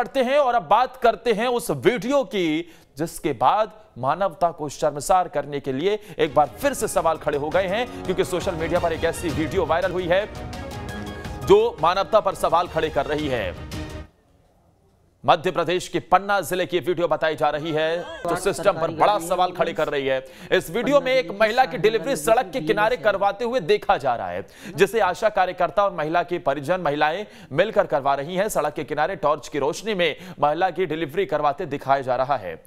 पढ़ते हैं और अब बात करते हैं उस वीडियो की जिसके बाद मानवता को शर्मसार करने के लिए एक बार फिर से सवाल खड़े हो गए हैं क्योंकि सोशल मीडिया पर एक ऐसी वीडियो वायरल हुई है जो मानवता पर सवाल खड़े कर रही है मध्य प्रदेश के पन्ना जिले की वीडियो बताई जा रही है जो सिस्टम पर बड़ा सवाल खड़े कर रही है इस वीडियो में एक महिला की डिलीवरी सड़क के किनारे करवाते हुए देखा जा रहा है जिसे आशा कार्यकर्ता और महिला के परिजन महिलाएं मिलकर करवा रही हैं सड़क के किनारे टॉर्च की रोशनी में महिला की डिलीवरी करवाते दिखाया जा रहा है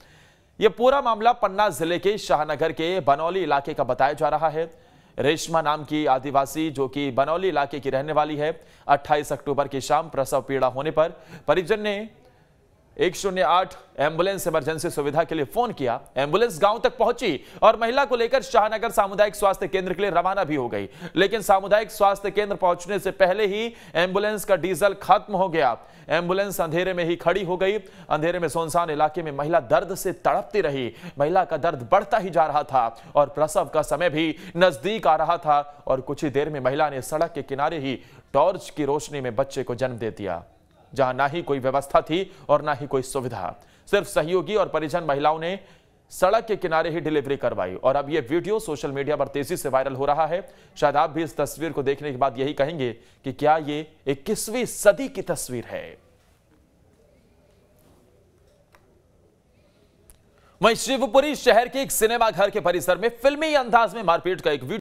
यह पूरा मामला पन्ना जिले के शाहनगर के बनौली इलाके का बताया जा रहा है रेशमा नाम की आदिवासी जो कि बनौली इलाके की रहने वाली है 28 अक्टूबर की शाम प्रसव पीड़ा होने पर परिजन ने एक शून्य आठ एम्बुलेंस इमरजेंसी सुविधा के लिए फोन किया एम्बुलेंस गांव तक पहुंची और महिला को लेकर शाहनगर सामुदायिक स्वास्थ्य केंद्र के लिए रवाना भी हो गई लेकिन सामुदायिक स्वास्थ्य केंद्र पहुंचने से पहले ही एम्बुलेंस का डीजल खत्म हो गया एम्बुलेंस अंधेरे में ही खड़ी हो गई अंधेरे में सोनसान इलाके में महिला दर्द से तड़पती रही महिला का दर्द बढ़ता ही जा रहा था और प्रसव का समय भी नजदीक आ रहा था और कुछ ही देर में महिला ने सड़क के किनारे ही टॉर्च की रोशनी में बच्चे को जन्म दे दिया जहां ना ही कोई व्यवस्था थी और ना ही कोई सुविधा सिर्फ सहयोगी और परिजन महिलाओं ने सड़क के किनारे ही डिलीवरी करवाई और अब ये वीडियो सोशल मीडिया पर तेजी से वायरल हो रहा है शायद आप भी इस तस्वीर को देखने के बाद यही कहेंगे कि क्या ये इक्कीसवीं सदी की तस्वीर है वहीं शिवपुरी शहर के एक सिनेमा घर के परिसर में फिल्मी अंदाज में मारपीट का एक वीडियो